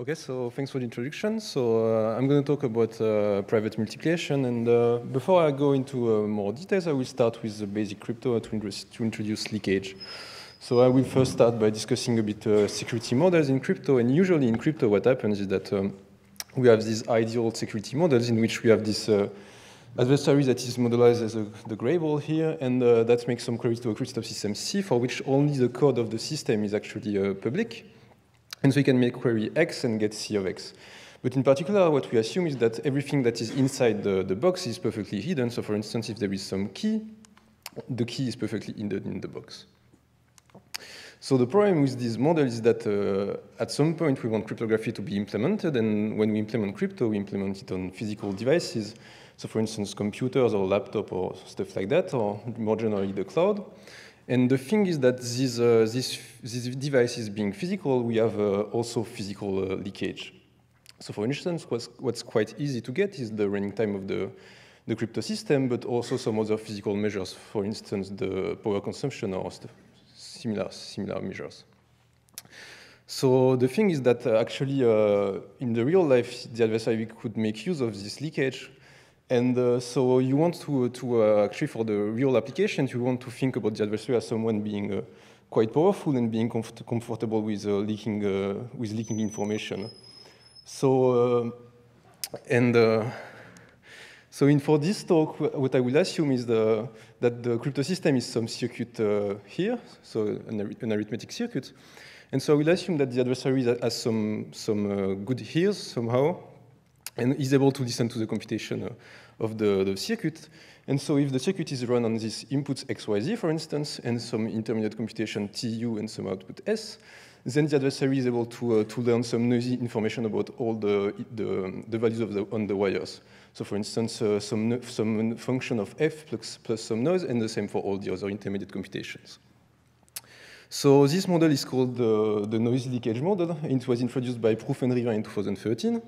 Okay, so thanks for the introduction. So uh, I'm going to talk about uh, private multiplication. And uh, before I go into uh, more details, I will start with the basic crypto to, to introduce leakage. So I will first start by discussing a bit uh, security models in crypto. And usually in crypto, what happens is that um, we have these ideal security models in which we have this uh, adversary that is modelized as a, the gray ball here, and that makes some queries to a cryptosystem system C, for which only the code of the system is actually public. And so you can make query x and get c of x. But in particular, what we assume is that everything that is inside the, the box is perfectly hidden. So for instance, if there is some key, the key is perfectly hidden in the box. So the problem with this model is that uh, at some point we want cryptography to be implemented, and when we implement crypto, we implement it on physical devices. So for instance, computers or laptop or stuff like that, or more generally the cloud. And the thing is that this, uh, this, this device is being physical, we have uh, also physical uh, leakage. So for instance, what's, what's, quite easy to get is the running time of the, the crypto system, but also some other physical measures, for instance, the power consumption or similar, similar measures. So the thing is that uh, actually uh, in the real life, the adversary could make use of this leakage and uh, so you want to, to uh, actually, for the real applications, you want to think about the adversary as someone being uh, quite powerful and being comfortable with, uh, leaking, uh, with leaking information. So, uh, and so in for this talk, what I will assume is the, that the crypto system is some circuit here, so an, an, arithmetic circuit. And so I will assume that the adversary has some, some good here somehow, and is able to listen to the computation uh, of the, the circuit. And so if the circuit is run on these inputs XYZ, for instance, and some intermediate computation TU and some output S, then the adversary is able to, uh, to learn some noisy information about all the, the, the values of the, on the wires. So for instance, uh, some, some function of f plus, plus some noise, and the same for all the other intermediate computations. So this model is called the noise leakage model, and it was introduced by Proof and River in 2013.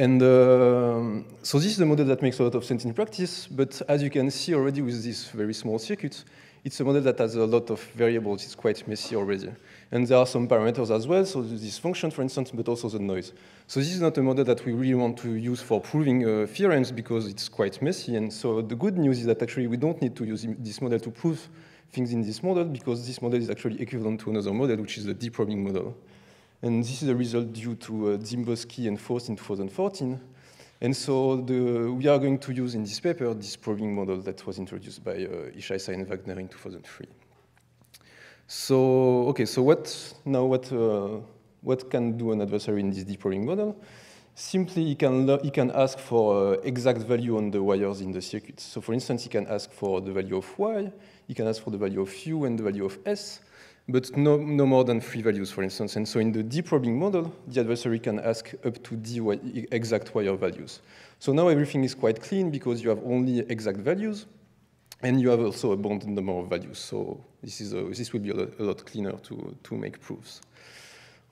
And um, so this is a model that makes a lot of sense in practice, but as you can see already with this very small circuit, it's a model that has a lot of variables. It's quite messy already. And there are some parameters as well, so this function, for instance, but also the noise. So this is not a model that we really want to use for proving uh, theorems because it's quite messy. And so the good news is that actually we don't need to use this model to prove things in this model because this model is actually equivalent to another model, which is the deep probing model. And this is a result due to uh, and Force in 2014. And so the, we are going to use in this paper this probing model that was introduced by uh, Ishaisa and Wagner in 2003. So, okay, so what, now what, uh, what can do an adversary in this probing model? Simply, he can, he can ask for uh, exact value on the wires in the circuit. So for instance, he can ask for the value of y, he can ask for the value of u and the value of s, but no, no more than three values, for instance. And so in the deep probing model, the adversary can ask up to d exact wire values. So now everything is quite clean because you have only exact values, and you have also a bounded number of values. So this, is a, this will be a lot, a lot cleaner to, to make proofs.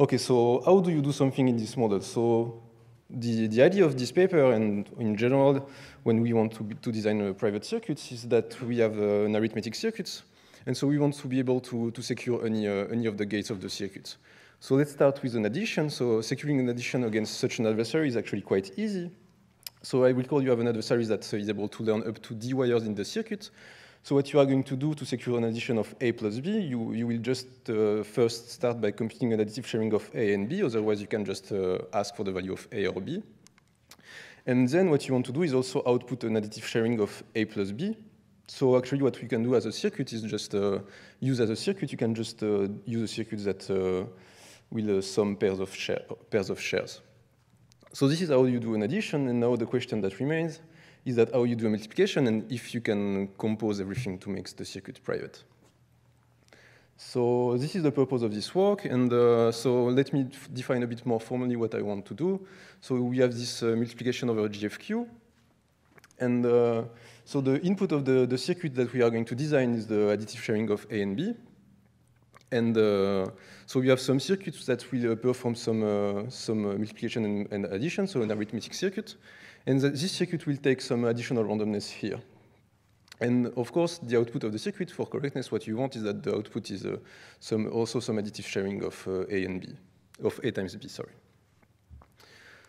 Okay, so how do you do something in this model? So the, the idea of this paper, and in general, when we want to, be, to design a private circuit, is that we have uh, an arithmetic circuits. And so we want to be able to, to secure any, uh, any of the gates of the circuits. So let's start with an addition. So securing an addition against such an adversary is actually quite easy. So I will call you have an adversary that is able to learn up to d wires in the circuit. So what you are going to do to secure an addition of A plus B, you, you will just uh, first start by computing an additive sharing of A and B, otherwise you can just uh, ask for the value of A or B. And then what you want to do is also output an additive sharing of A plus B, so actually what we can do as a circuit is just uh, use as a circuit, you can just uh, use a circuit that uh, will uh, sum pairs of, share, pairs of shares. So this is how you do an addition, and now the question that remains is that how you do a multiplication and if you can compose everything to make the circuit private. So this is the purpose of this work, and uh, so let me define a bit more formally what I want to do. So we have this uh, multiplication over GFQ, and uh, so the input of the, the circuit that we are going to design is the additive sharing of A and B. And uh, so we have some circuits that will uh, perform some, uh, some uh, multiplication and, and, addition, so an arithmetic circuit. And this circuit will take some additional randomness here. And of course, the output of the circuit for correctness, what you want is that the output is uh, some, also some additive sharing of A and B, of A times B, sorry.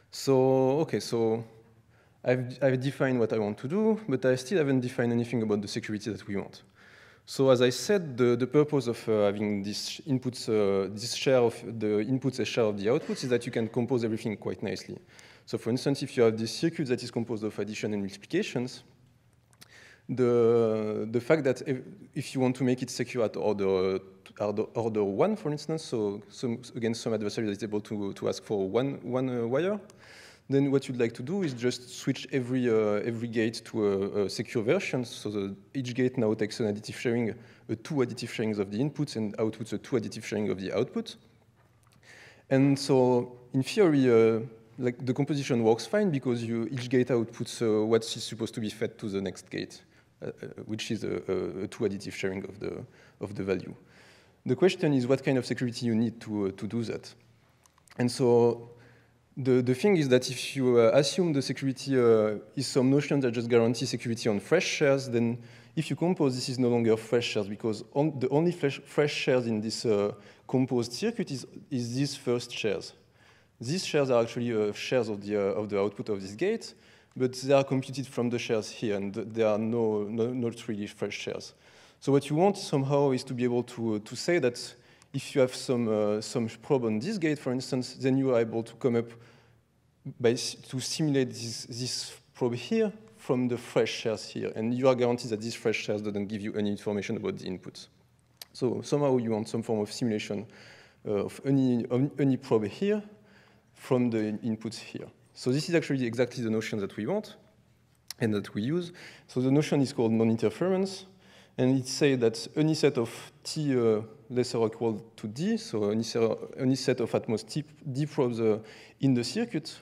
So, okay, so I've, I've defined what I want to do, but I still haven't defined anything about the security that we want. So as I said, the, the purpose of uh, having this inputs, uh, this share of the inputs a share of the outputs is that you can compose everything quite nicely. So for instance, if you have this circuit that is composed of addition and multiplications, the, the fact that if, if you want to make it secure at order, order, order one, for instance, so some, again, some adversary is able to, to ask for one, one uh, wire, then what you'd like to do is just switch every, uh, every gate to a, a secure version. So the, each gate now takes an additive sharing, a uh, two additive sharings of the inputs and outputs a two additive sharing of the output. And so in theory, uh, like the composition works fine because you, each gate outputs uh, what is supposed to be fed to the next gate, uh, which is a, a, two additive sharing of the, of the value. The question is what kind of security you need to, uh, to do that. And so the, the thing is that if you uh, assume the security uh, is some notion that just guarantees security on fresh shares, then if you compose, this is no longer fresh shares because on, the only fresh, fresh, shares in this uh, composed circuit is, is these first shares. These shares are actually uh, shares of the, uh, of the output of this gate, but they are computed from the shares here, and they are no, no, not really fresh shares. So what you want somehow is to be able to, uh, to say that if you have some, uh, some probe on this gate, for instance, then you are able to come up by, to simulate this, this probe here from the fresh shares here. And you are guaranteed that these fresh shares doesn't give you any information about the inputs. So somehow you want some form of simulation uh, of any, any probe here from the inputs here. So this is actually exactly the notion that we want and that we use. So the notion is called non-interference. And it says that any set of T uh, lesser or equal to D, so any, any set of at most t probes uh, in the circuit,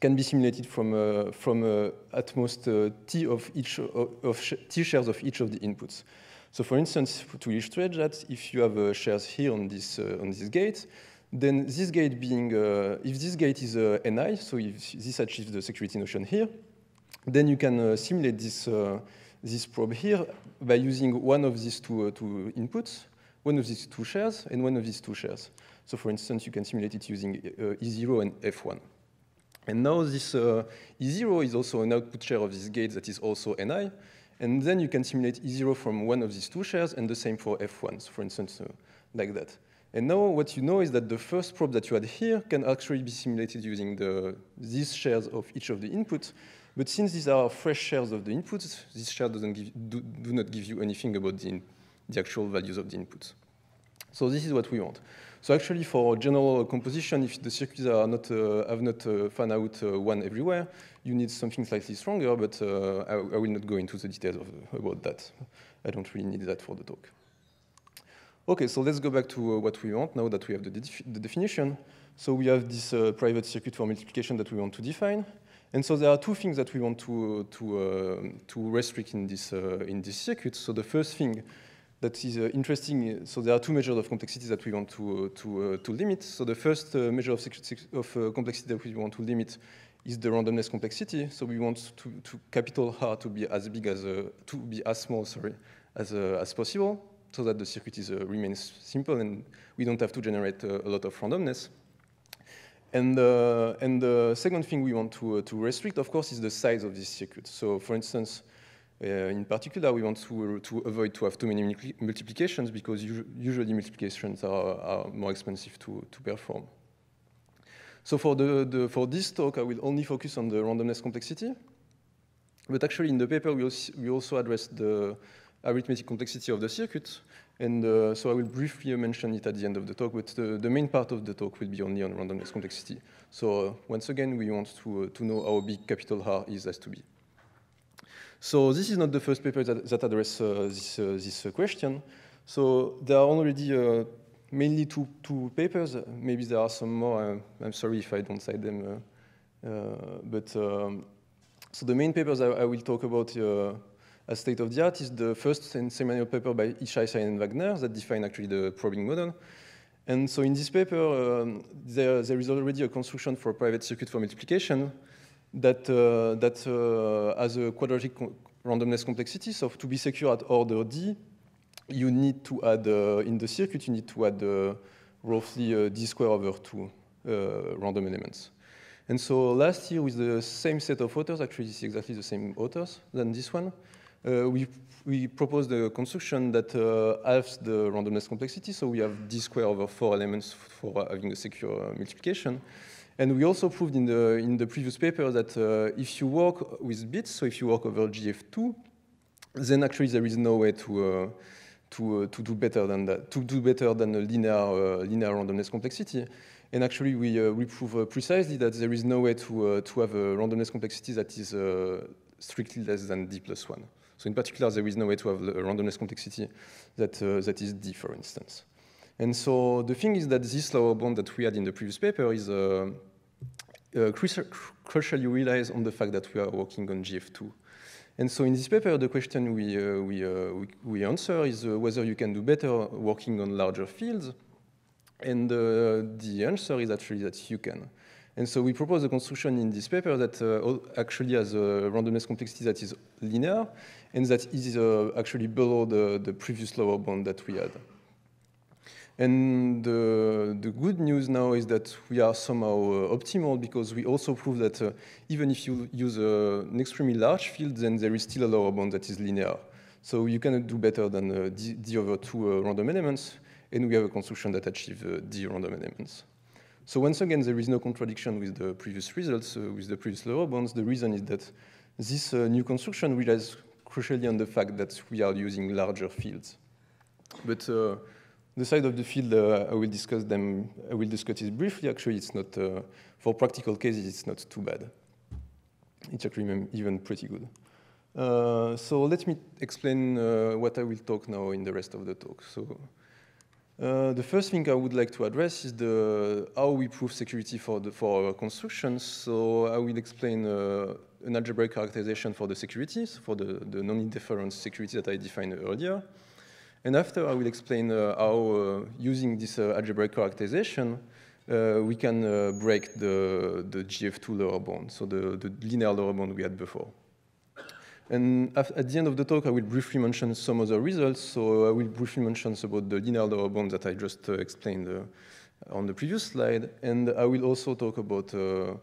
can be simulated from, uh, from uh, at most uh, T of each of, uh, of sh T shares of each of the inputs. So for instance, to illustrate that, if you have shares here on this, on this gate, then this gate being, if this gate is NI, so if this achieves the security notion here, then you can simulate this this probe here by using one of these two, uh, two inputs, one of these two shares, and one of these two shares. So for instance, you can simulate it using uh, E0 and F1. And now this uh, E0 is also an output share of this gate that is also Ni, and then you can simulate E0 from one of these two shares, and the same for F1, so for instance, uh, like that. And now what you know is that the first probe that you had here can actually be simulated using the, these shares of each of the inputs. But since these are fresh shares of the inputs, this share doesn't give, do, do not give you anything about the, the actual values of the inputs. So this is what we want. So actually, for general composition, if the circuits are not, uh, have not uh, fan out uh, one everywhere, you need something slightly stronger, but uh, I, I, will not go into the details of, about that. I don't really need that for the talk. OK, so let's go back to uh, what we want now that we have the, de the definition. So we have this uh, private circuit for multiplication that we want to define. And so there are two things that we want to, to, uh, to restrict in this, uh, in this circuit. So the first thing that is uh, interesting, so there are two measures of complexity that we want to, to, to limit. So the first measure of, of complexity that we want to limit is the randomness complexity. So we want to, to capital R to be as big as a, to be as small, sorry, as a, as possible, so that the circuit is uh, remains simple and we don't have to generate uh, a lot of randomness. And, uh, and the second thing we want to, uh, to restrict, of course, is the size of this circuit. So for instance, uh, in particular, we want to, to avoid to have too many multiplications because usually multiplications are, are more expensive to, to perform. So for, the, the, for this talk, I will only focus on the randomness complexity. But actually, in the paper, we also, we also address the arithmetic complexity of the circuit, and uh, so I will briefly mention it at the end of the talk, but the, the main part of the talk will be only on randomness complexity. So uh, once again, we want to, uh, to know how big capital R is as to be. So this is not the first paper that, that uh, this, uh, this uh, question. So there are already mainly two, two papers. Maybe there are some more. I'm, sorry if I don't cite them. but um, so the main papers I, I will talk about a state of the art is the first seminal paper by Ishai and Wagner that define actually the probing model. And so in this paper, um, there, there is already a construction for private circuit for multiplication that, uh, that uh, has a quadratic randomness complexity. So to be secure at order D, you need to add, uh, in the circuit, you need to add uh, roughly uh, D squared over 2 uh, random elements. And so last year, with the same set of authors, actually is exactly the same authors than this one, uh, we we propose the construction that uh, halves the randomness complexity, so we have d squared over four elements for uh, having a secure uh, multiplication. And we also proved in the, in the previous paper that uh, if you work with bits, so if you work over GF2, then actually there is no way to, uh, to, to do better than that, to do better than a linear, linear randomness complexity. And actually, we, we prove precisely that there is no way to, to have a randomness complexity that is strictly less than d plus 1. So in particular, there is no way to have a randomness complexity that, uh, that is D, for instance. And so the thing is that this lower bound that we had in the previous paper is uh, uh, crucially relies on the fact that we are working on GF2. And so in this paper, the question we, uh, we, uh, we, we, answer is uh, whether you can do better working on larger fields. And uh, the answer is actually that you can. And so we propose a construction in this paper that actually has a randomness complexity that is linear and that is uh, actually below the, the previous lower bound that we had. And the, the, good news now is that we are somehow uh, optimal because we also prove that uh, even if you use uh, an extremely large field, then there is still a lower bound that is linear. So you cannot do better than uh, d, d, over two uh, random elements, and we have a construction that achieves d random elements. So once again, there is no contradiction with the previous results, with the previous lower bounds. The reason is that this new construction relies crucially on the fact that we are using larger fields. But uh, the side of the field, uh, I will discuss them, I will discuss it briefly. Actually, it's not, uh, for practical cases, it's not too bad. It's actually even pretty good. Uh, so let me explain uh, what I will talk now in the rest of the talk. So uh, the first thing I would like to address is the, how we prove security for, the, for our constructions. So I will explain uh, an algebraic characterization for the securities, for the, the non-interference security that I defined earlier. And after, I will explain uh, how, uh, using this uh, algebraic characterization, we can break the, the GF2 lower bound, so the, the linear lower bound we had before. And at the end of the talk, I will briefly mention some other results. So uh, I will briefly mention about the linear lower bound that I just uh, explained uh, on the previous slide. And I will also talk about uh,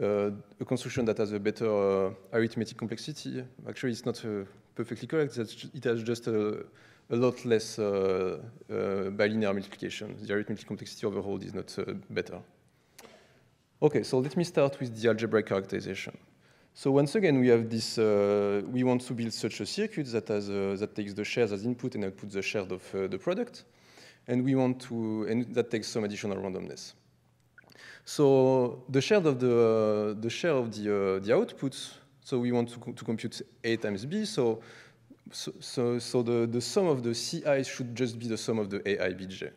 a construction that has a better uh, arithmetic complexity. Actually, it's not uh, perfectly correct. it has just a, a lot less bilinear multiplication. The arithmetic complexity overall is not better. OK, so let me start with the algebraic characterization. So once again, we have this, uh, we want to build such a circuit that, has, uh, that takes the shares as input and outputs the shares of uh, the product. And we want to, and that takes some additional randomness. So the share of the, uh, the share of the, uh, the outputs, so we want to, co to compute A times B, so, so, so, the, the sum of the CI should just be the sum of the AI BJ.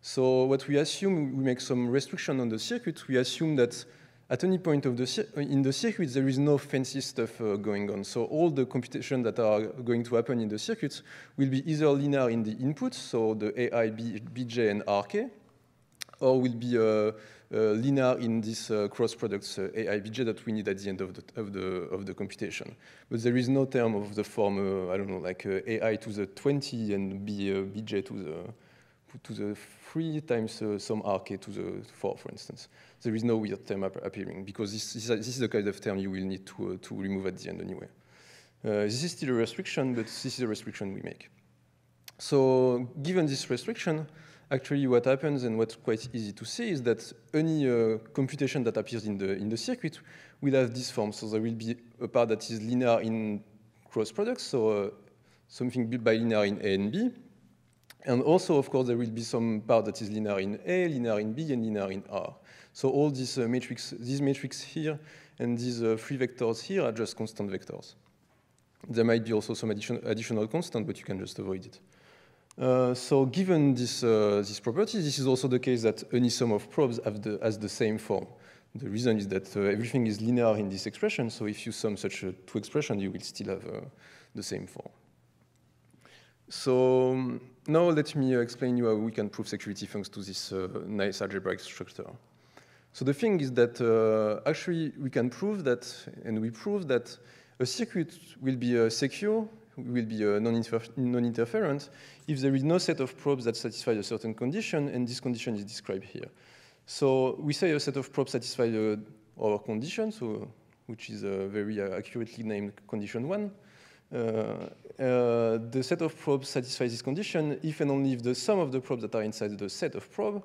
So what we assume, we make some restriction on the circuit, we assume that at any point of the in the circuit, there is no fancy stuff uh, going on. So all the computation that are going to happen in the circuits will be either linear in the inputs, so the AI, B, BJ, and RK, or will be uh, uh, linear in this uh, cross products uh, AIBJ that we need at the end of the, of the, of the computation. But there is no term of the form, uh, I don't know, like uh, AI to the 20 and B, uh, BJ to to the three times uh, some RK to the four, for instance. There is no weird term appearing because this, this, is the kind of term you will need to, uh, to remove at the end anyway. Uh, this is still a restriction, but this is a restriction we make. So given this restriction, actually what happens and what's quite easy to see is that any uh, computation that appears in the, in the circuit will have this form. So there will be a part that is linear in cross products, so uh, something built by linear in A and B, and also, of course, there will be some part that is linear in A, linear in B, and linear in R. So all these uh, matrix, these matrix here and these uh, three vectors here are just constant vectors. There might be also some addition, additional constant, but you can just avoid it. Uh, so given this, uh, this property, this is also the case that any sum of probes have the, has the same form. The reason is that uh, everything is linear in this expression, so if you sum such two expressions, you will still have uh, the same form. So now let me explain you how we can prove security thanks to this uh, nice algebraic structure. So the thing is that uh, actually we can prove that, and we prove that a circuit will be uh, secure will be uh, non-interferent if there is no set of probes that satisfy a certain condition, and this condition is described here. So we say a set of probes satisfy uh, our condition, so, which is uh, very accurately named condition one. Uh, uh, the set of probes satisfies this condition if and only if the sum of the probes that are inside the set of probes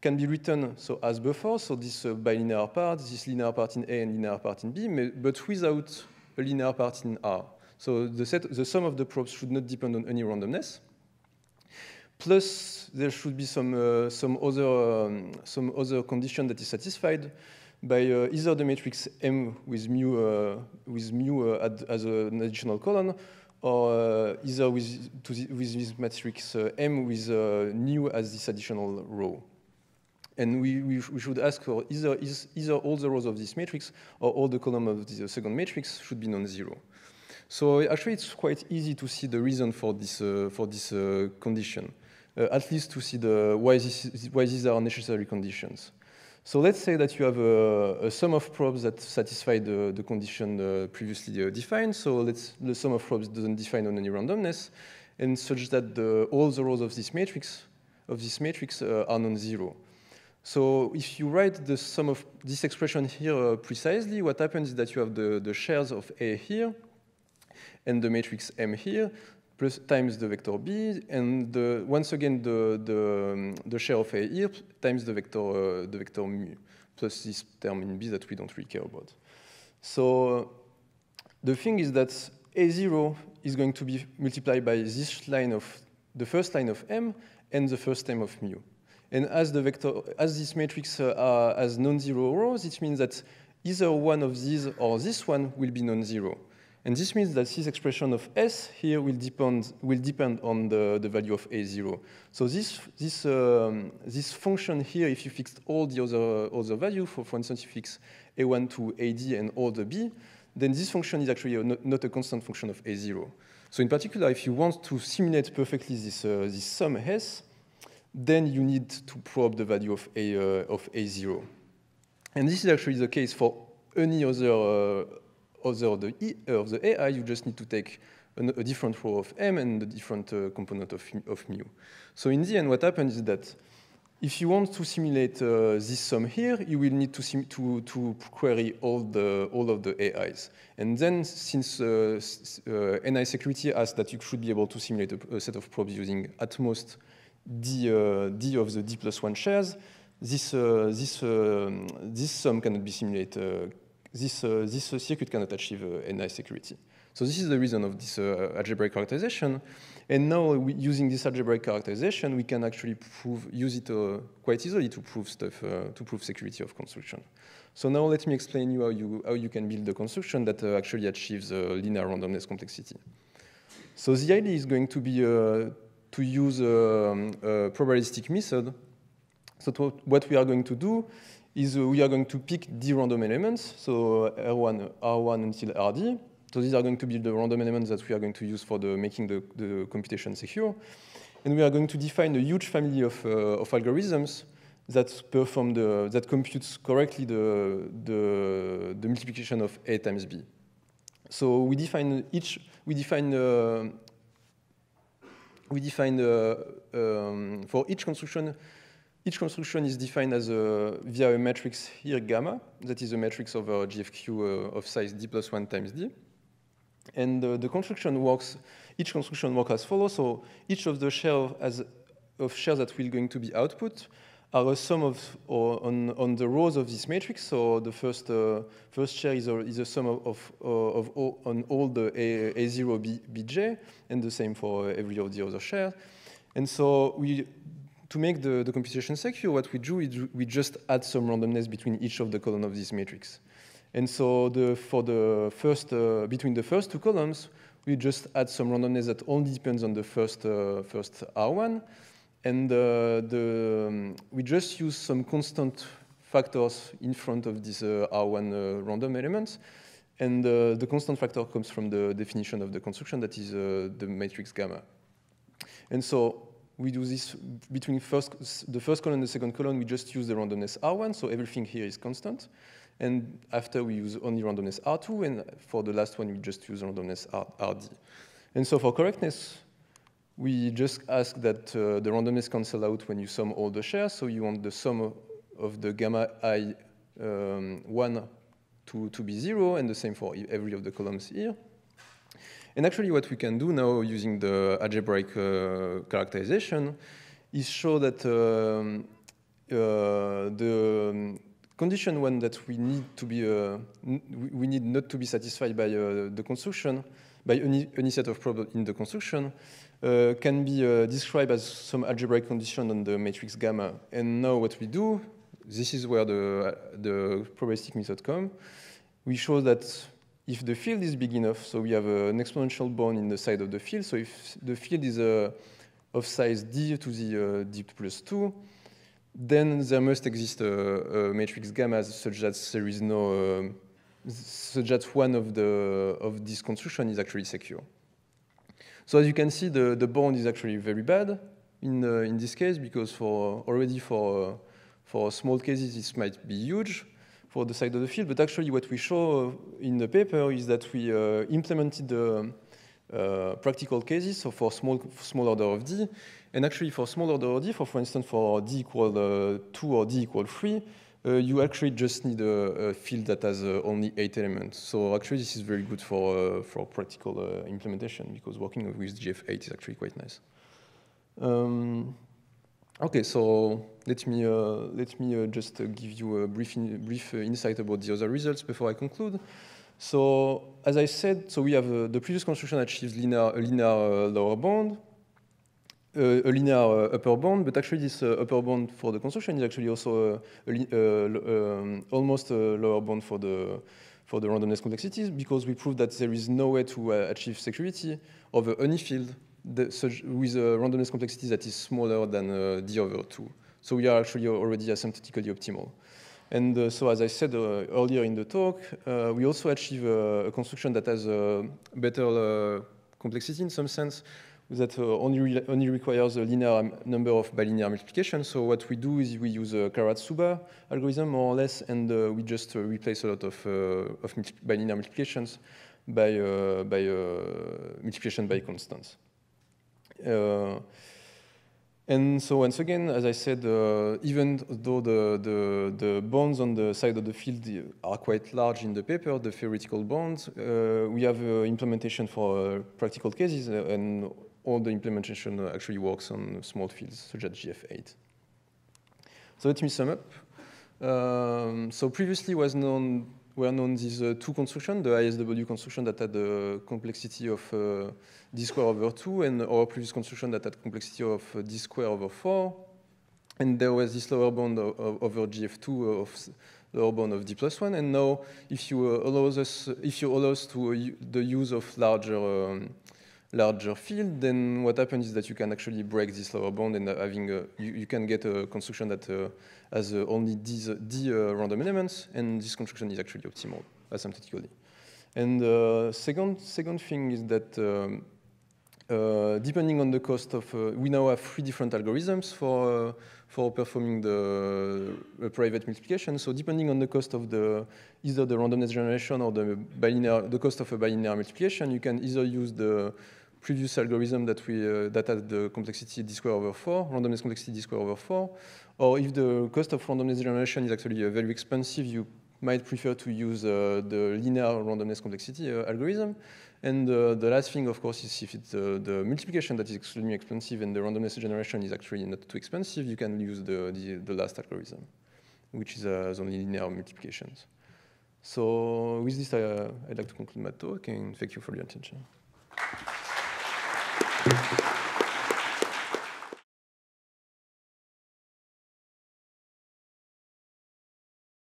can be written so as before, so this uh, bilinear part, this linear part in A and linear part in B, but without a linear part in R. So the, set, the sum of the probes should not depend on any randomness. Plus, there should be some, uh, some, other, um, some other condition that is satisfied, by uh, either the matrix M with mu, uh, with mu uh, as an additional column, or either with, the, with this matrix M with nu as this additional row. And we, we, we, should ask for either, either all the rows of this matrix or all the columns of the second matrix should be non-zero. So actually, it's quite easy to see the reason for this, uh, for this uh, condition, uh, at least to see the, why, this, why these are necessary conditions. So let's say that you have a, a sum of probes that satisfy the, the condition uh, previously uh, defined. So the sum of probes doesn't define on any randomness, and such that the, all the rows of this matrix of this matrix uh, are non-zero. So if you write the sum of this expression here uh, precisely, what happens is that you have the, the shares of A here and the matrix M here plus times the vector b, and the, once again the, the, the, share of a here times the vector, uh, the vector mu, plus this term in b that we don't really care about. So the thing is that a0 is going to be multiplied by this line of, the first line of m and the first term of mu. And as the vector, as this matrix uh, uh has non-zero rows, it means that either one of these or this one will be non-zero. And this means that this expression of S here will depend, will depend on the, the value of A0. So this, this, um, this function here, if you fix all the other, other values for, for instance, you fix A1 to AD and all the B, then this function is actually a, not a constant function of A0. So in particular, if you want to simulate perfectly this, uh, this sum S, then you need to probe the value of, A, uh, of A0. And this is actually the case for any other uh, other of the, e, uh, of the AI, you just need to take an, a different row of M and a different uh, component of, of mu. So in the end, what happens is that if you want to simulate uh, this sum here, you will need to, to, to, query all, the, all of the AIs. And then since uh, uh, NI security asks that you should be able to simulate a, a set of probes using at most D, uh, D of the D plus one shares, this, uh, this, um, this sum cannot be simulated this, uh, this circuit cannot achieve uh, NI security. So this is the reason of this uh, algebraic characterization. And now we, using this algebraic characterization, we can actually prove, use it quite easily to prove stuff, to prove security of construction. So now let me explain you how you, how you can build the construction that actually achieves linear randomness complexity. So the idea is going to be uh, to use a, um, a, probabilistic method. So to, what we are going to do is uh, we are going to pick the random elements, so R1, uh, R1 until RD. So these are going to be the random elements that we are going to use for the making the, the computation secure. And we are going to define a huge family of, uh, of algorithms that perform the, that computes correctly the, the, the, multiplication of A times B. So we define each, we define, uh, we define uh, um, for each construction each construction is defined as a, uh, via a matrix here gamma, that is a matrix over uh, GFQ uh, of size d plus 1 times d. And the construction works, each construction works as follows. So each of the shell of shares that will going to be output are a sum of or on, on the rows of this matrix. So the first uh, first share is a, is a sum of of, of all, on all the a, a zero b, bj, and the same for every of the other shares, And so we to make the, the computation secure, what we do is we just add some randomness between each of the columns of this matrix. And so the, for the first, uh, between the first two columns, we just add some randomness that only depends on the first, uh, first R1. And uh, the, um, we just use some constant factors in front of these uh, R1 uh, random elements. And uh, the constant factor comes from the definition of the construction that is the matrix gamma. And so we do this between first, the first column and the second column, we just use the randomness R1, so everything here is constant. And after we use only randomness R2, and for the last one, we just use randomness RD. And so for correctness, we just ask that uh, the randomness cancel out when you sum all the shares, so you want the sum of the gamma i um, 1 to, to be 0, and the same for every of the columns here. And actually what we can do now using the algebraic uh, characterization is show that um, uh, the condition one that we need to be uh, we need not to be satisfied by the construction by any, any set of problems in the construction uh, can be uh, described as some algebraic condition on the matrix gamma. And now what we do, this is where the, the probabilistic method comes. We show that if the field is big enough, so we have an exponential bound in the side of the field, so if the field is uh, of size d to the uh, d plus 2, then there must exist a, a, matrix gamma such that there is no, uh, such that one of, the, of this construction is actually secure. So as you can see, the, the bound is actually very bad in, uh, in this case because for already for, uh, for small cases, this might be huge for the side of the field, but actually what we show uh, in the paper is that we uh, implemented the uh, practical cases, so for small, small order of d, and actually for small order of d, for, for instance for d equal 2 or d equal 3, uh, you actually just need a, a field that has uh, only eight elements. So actually, this is very good for uh, for practical implementation because working with GF8 is actually quite nice. Um, Okay, so let me, uh, let me uh, just uh, give you a brief, in, brief uh, insight about the other results before I conclude. So as I said, so we have uh, the previous construction achieves linear, a linear uh, lower bound, a linear upper bound, but actually this upper bound for the construction is actually also a, a, um, almost a lower bound for the, for the randomness complexities because we proved that there is no way to achieve security over any field the, so with a uh, randomness complexity that is smaller than uh, over two. So we are actually already asymptotically optimal. And uh, so as I said uh, earlier in the talk, uh, we also achieve a, construction that has a better complexity in some sense, that only, re only requires a linear number of bilinear multiplications. So what we do is we use a Karatsuba algorithm more or less, and we just replace a lot of, of multi bilinear multiplications by, by multiplication by constants. Uh, and so once again, as I said, uh, even though the, the, the, bonds on the side of the field are quite large in the paper, the theoretical bonds, uh, we have implementation for practical cases, and all the implementation actually works on small fields, such as GF8. So let me sum up. Um, so previously was known were known these uh, two constructions, the ISW construction that had the complexity of uh, d square over 2 and our previous construction that had complexity of uh, d square over 4. And there was this lower bound over GF2 of lower bound of d plus 1. And now, if you, allows us, if you allow us to the use of larger um, larger field, then what happens is that you can actually break this lower bound and uh, having a, uh, you, you, can get a construction that uh, has uh, only these d uh, uh, random elements, and this construction is actually optimal asymptotically. And the second second thing is that um, depending on the cost of, we now have three different algorithms for for performing the, private multiplication. So depending on the cost of the either the randomness generation or the bilinear, the cost of a bilinear multiplication, you can either use the previous algorithm that we uh, that had the complexity d square over 4, randomness complexity d square over 4, or if the cost of randomness generation is actually uh, very expensive, you might prefer to use uh, the linear randomness complexity uh, algorithm. And uh, the last thing, of course, is if it's the multiplication that is extremely expensive and the randomness generation is actually not too expensive, you can use the, the, the last algorithm, which is only linear multiplications. So with this, I, would like to conclude my talk and thank you for your attention.